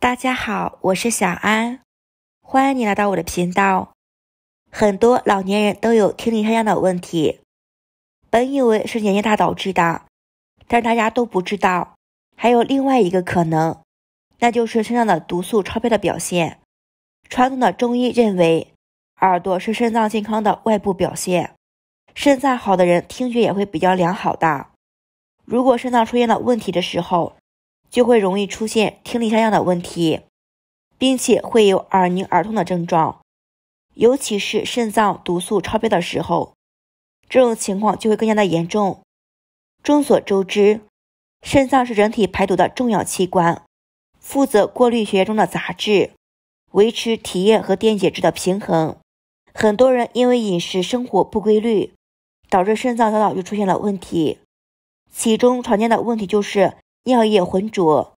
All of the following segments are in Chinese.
大家好，我是小安，欢迎你来到我的频道。很多老年人都有听力下降的问题，本以为是年纪大导致的，但是大家都不知道，还有另外一个可能，那就是身上的毒素超标的表现。传统的中医认为，耳朵是肾脏健康的外部表现，肾脏好的人听觉也会比较良好的。如果肾脏出现了问题的时候，就会容易出现听力下降的问题，并且会有耳鸣耳痛的症状，尤其是肾脏毒素超标的时候，这种情况就会更加的严重。众所周知，肾脏是人体排毒的重要器官，负责过滤血液中的杂质，维持体液和电解质的平衡。很多人因为饮食生活不规律，导致肾脏早早就出现了问题，其中常见的问题就是。尿液浑浊，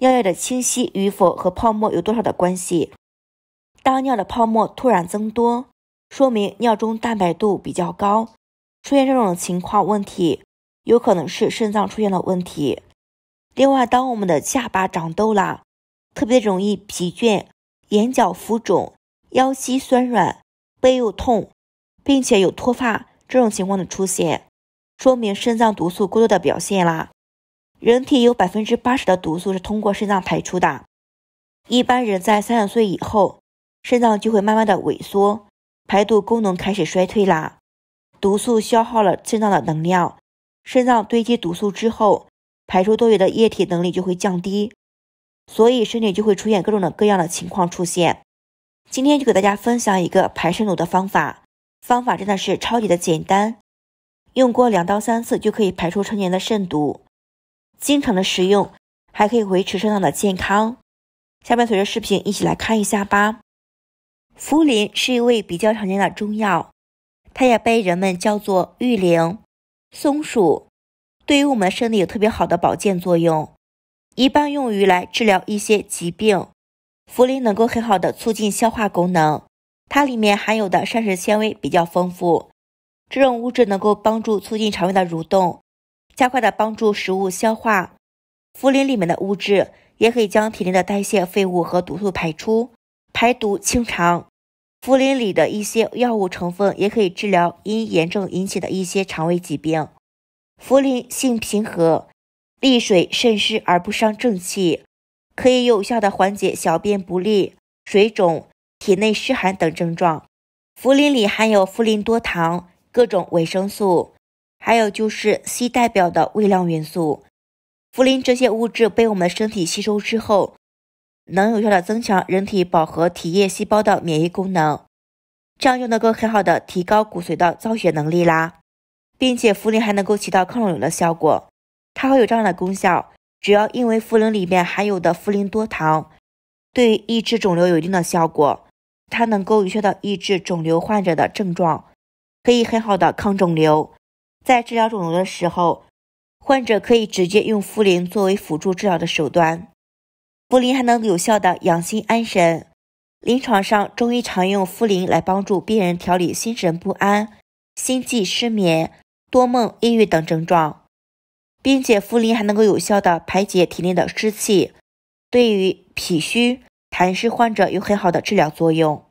尿液的清晰与否和泡沫有多少的关系？当尿的泡沫突然增多，说明尿中蛋白度比较高。出现这种情况问题，有可能是肾脏出现了问题。另外，当我们的下巴长痘啦，特别容易疲倦，眼角浮肿，腰膝酸软，背又痛，并且有脱发这种情况的出现，说明肾脏毒素过多的表现啦。人体有百分之八十的毒素是通过肾脏排出的，一般人在三十岁以后，肾脏就会慢慢的萎缩，排毒功能开始衰退啦。毒素消耗了肾脏的能量，肾脏堆积毒素之后，排出多余的液体能力就会降低，所以身体就会出现各种的各样的情况出现。今天就给大家分享一个排肾毒的方法，方法真的是超级的简单，用过两到三次就可以排出成年的肾毒。经常的食用，还可以维持肾脏的健康。下面随着视频一起来看一下吧。茯苓是一味比较常见的中药，它也被人们叫做玉灵松鼠，对于我们身体有特别好的保健作用。一般用于来治疗一些疾病。茯苓能够很好的促进消化功能，它里面含有的膳食纤维比较丰富，这种物质能够帮助促进肠胃的蠕动。加快的帮助食物消化，茯苓里面的物质也可以将体内的代谢废物和毒素排出，排毒清肠。茯苓里的一些药物成分也可以治疗因炎症引起的一些肠胃疾病。茯苓性平和，利水渗湿而不伤正气，可以有效的缓解小便不利、水肿、体内湿寒等症状。茯苓里含有茯苓多糖、各种维生素。还有就是 C 代表的微量元素，茯苓这些物质被我们身体吸收之后，能有效的增强人体饱和体液细胞的免疫功能，这样就能够很好的提高骨髓的造血能力啦，并且茯苓还能够起到抗肿瘤的效果，它会有这样的功效，主要因为茯苓里面含有的茯苓多糖，对抑制肿瘤有一定的效果，它能够有效的抑制肿瘤患者的症状，可以很好的抗肿瘤。在治疗肿瘤的时候，患者可以直接用茯苓作为辅助治疗的手段。茯苓还能有效的养心安神。临床上，中医常用茯苓来帮助病人调理心神不安、心悸、失眠、多梦、抑郁等症状，并且茯苓还能够有效的排解体内的湿气，对于脾虚痰湿患者有很好的治疗作用。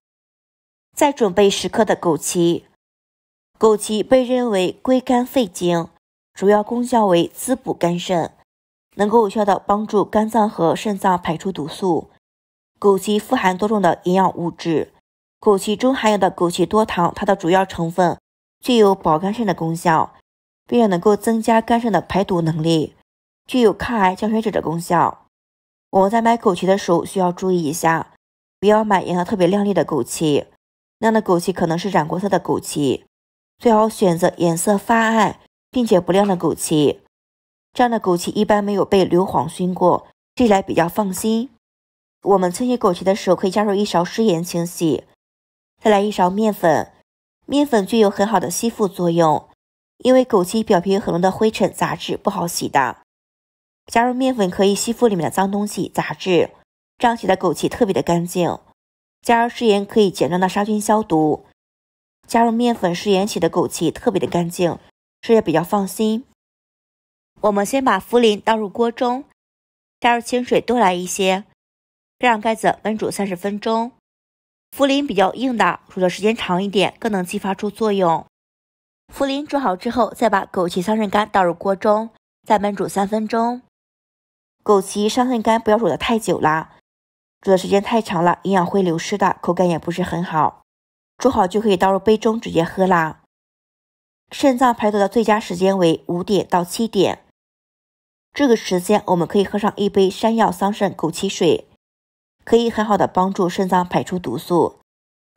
再准备十克的枸杞。枸杞被认为归肝肺经，主要功效为滋补肝肾，能够有效的帮助肝脏和肾脏排出毒素。枸杞富含多种的营养物质，枸杞中含有的枸杞多糖，它的主要成分具有保肝肾的功效，并且能够增加肝肾的排毒能力，具有抗癌降血脂的功效。我们在买枸杞的时候需要注意一下，不要买颜色特别亮丽的枸杞，那样的枸杞可能是染过色的枸杞。最好选择颜色发暗并且不亮的枸杞，这样的枸杞一般没有被硫磺熏过，吃起来比较放心。我们清洗枸杞的时候，可以加入一勺食盐清洗，再来一勺面粉，面粉具有很好的吸附作用，因为枸杞表皮有很多的灰尘杂质，不好洗的。加入面粉可以吸附里面的脏东西、杂质，这样洗的枸杞特别的干净。加入食盐可以简单的杀菌消毒。加入面粉食盐洗的枸杞，特别的干净，吃也比较放心。我们先把茯苓倒入锅中，加入清水多来一些，盖上盖子焖煮三十分钟。茯苓比较硬的，煮的时间长一点，更能激发出作用。茯苓煮好之后，再把枸杞桑葚干倒入锅中，再焖煮三分钟。枸杞桑葚干不要煮的太久了，煮的时间太长了，营养会流失的，口感也不是很好。煮好就可以倒入杯中直接喝啦。肾脏排毒的最佳时间为五点到七点，这个时间我们可以喝上一杯山药桑葚枸杞水，可以很好的帮助肾脏排出毒素，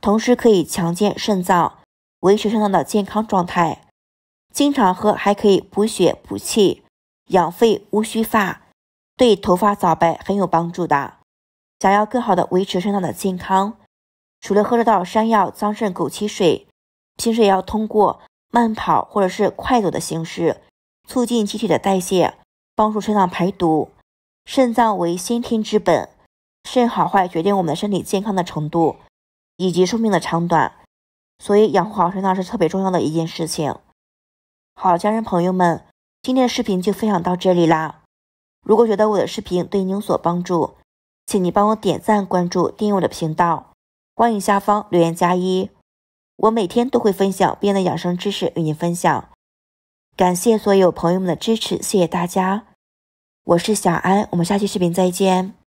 同时可以强健肾脏，维持肾脏的健康状态。经常喝还可以补血补气、养肺乌须发，对头发早白很有帮助的。想要更好的维持肾脏的健康。除了喝这道山药桑葚、枸杞水，平时也要通过慢跑或者是快走的形式，促进机体的代谢，帮助肾脏排毒。肾脏为先天之本，肾好坏决定我们的身体健康的程度以及寿命的长短，所以养护好肾脏是特别重要的一件事情。好，家人朋友们，今天的视频就分享到这里啦。如果觉得我的视频对您有所帮助，请你帮我点赞、关注、订阅我的频道。欢迎下方留言加一，我每天都会分享别的养生知识与您分享。感谢所有朋友们的支持，谢谢大家。我是小安，我们下期视频再见。